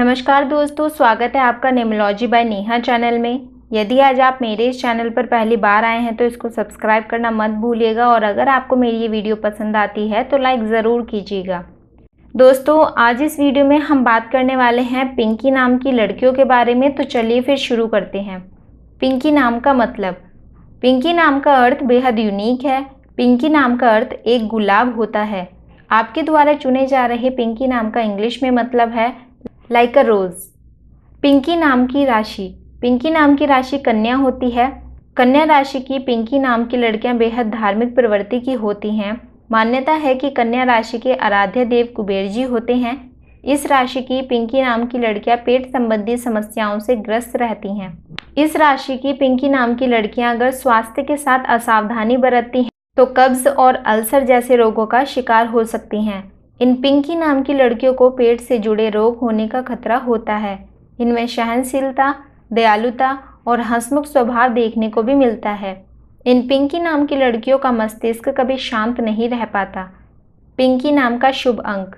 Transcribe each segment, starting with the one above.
नमस्कार दोस्तों स्वागत है आपका नेमोलॉजी बाय नेहा चैनल में यदि आज आप मेरे इस चैनल पर पहली बार आए हैं तो इसको सब्सक्राइब करना मत भूलिएगा और अगर आपको मेरी ये वीडियो पसंद आती है तो लाइक ज़रूर कीजिएगा दोस्तों आज इस वीडियो में हम बात करने वाले हैं पिंकी नाम की लड़कियों के बारे में तो चलिए फिर शुरू करते हैं पिंकी नाम का मतलब पिंकी नाम का अर्थ बेहद यूनिक है पिंकी नाम का अर्थ एक गुलाब होता है आपके द्वारा चुने जा रहे पिंकी नाम का इंग्लिश में मतलब है लाइक अ रोज़ पिंकी नाम की राशि पिंकी नाम की राशि कन्या होती है कन्या राशि की पिंकी नाम की लड़कियां बेहद धार्मिक प्रवृत्ति की होती हैं मान्यता है कि कन्या राशि के आराध्य देव कुबेर जी होते हैं इस राशि की पिंकी नाम की लड़कियां पेट संबंधी समस्याओं से ग्रस्त रहती हैं इस राशि की पिंकी नाम की लड़कियां अगर स्वास्थ्य के साथ असावधानी बरतती हैं तो कब्ज और अल्सर जैसे रोगों का शिकार हो सकती हैं इन पिंकी नाम की लड़कियों को पेट से जुड़े रोग होने का खतरा होता है इनमें सहनशीलता दयालुता और हंसमुख स्वभाव देखने को भी मिलता है इन पिंकी नाम की लड़कियों का मस्तिष्क कभी शांत नहीं रह पाता पिंकी नाम का शुभ अंक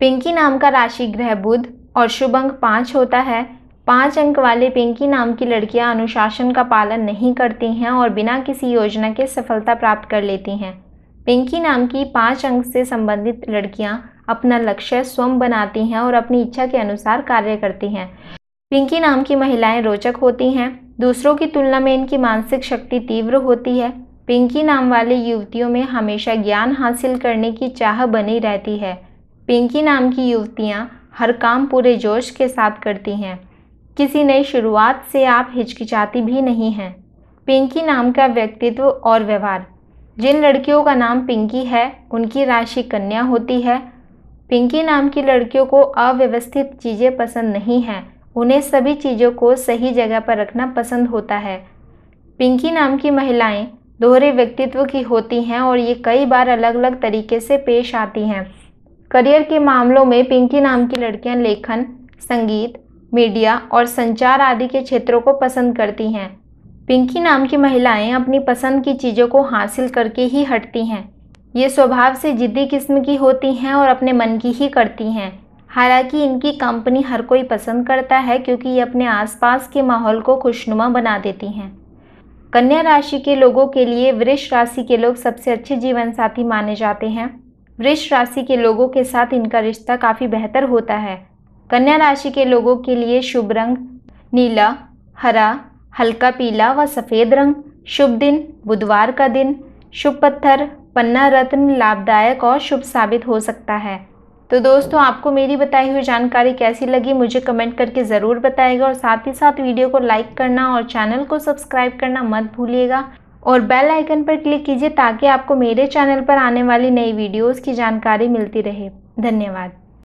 पिंकी नाम का राशि ग्रह बुध और शुभ अंक पाँच होता है पाँच अंक वाले पिंकी नाम की लड़कियां अनुशासन का पालन नहीं करती हैं और बिना किसी योजना के सफलता प्राप्त कर लेती हैं पिंकी नाम की पाँच अंक से संबंधित लड़कियाँ अपना लक्ष्य स्वयं बनाती हैं और अपनी इच्छा के अनुसार कार्य करती हैं पिंकी नाम की महिलाएं रोचक होती हैं दूसरों की तुलना में इनकी मानसिक शक्ति तीव्र होती है पिंकी नाम वाली युवतियों में हमेशा ज्ञान हासिल करने की चाह बनी रहती है पिंकी नाम की युवतियाँ हर काम पूरे जोश के साथ करती हैं किसी नई शुरुआत से आप हिचकिचाती भी नहीं हैं पिंकी नाम का व्यक्तित्व और व्यवहार जिन लड़कियों का नाम पिंकी है उनकी राशि कन्या होती है पिंकी नाम की लड़कियों को अव्यवस्थित चीज़ें पसंद नहीं हैं उन्हें सभी चीज़ों को सही जगह पर रखना पसंद होता है पिंकी नाम की महिलाएं दोहरे व्यक्तित्व की होती हैं और ये कई बार अलग अलग तरीके से पेश आती हैं करियर के मामलों में पिंकी नाम की लड़कियां लेखन संगीत मीडिया और संचार आदि के क्षेत्रों को पसंद करती हैं पिंकी नाम की महिलाएं अपनी पसंद की चीज़ों को हासिल करके ही हटती हैं ये स्वभाव से ज़िद्दी किस्म की होती हैं और अपने मन की ही करती हैं हालांकि इनकी कंपनी हर कोई पसंद करता है क्योंकि ये अपने आसपास के माहौल को खुशनुमा बना देती हैं कन्या राशि के लोगों के लिए वृष राशि के लोग सबसे अच्छे जीवन साथी माने जाते हैं वृष राशि के लोगों के साथ इनका रिश्ता काफ़ी बेहतर होता है कन्या राशि के लोगों के लिए शुभ रंग नीला हरा हल्का पीला व सफ़ेद रंग शुभ दिन बुधवार का दिन शुभ पत्थर पन्ना रत्न लाभदायक और शुभ साबित हो सकता है तो दोस्तों आपको मेरी बताई हुई जानकारी कैसी लगी मुझे कमेंट करके ज़रूर बताएगा और साथ ही साथ वीडियो को लाइक करना और चैनल को सब्सक्राइब करना मत भूलिएगा और बेल आइकन पर क्लिक कीजिए ताकि आपको मेरे चैनल पर आने वाली नई वीडियोस की जानकारी मिलती रहे धन्यवाद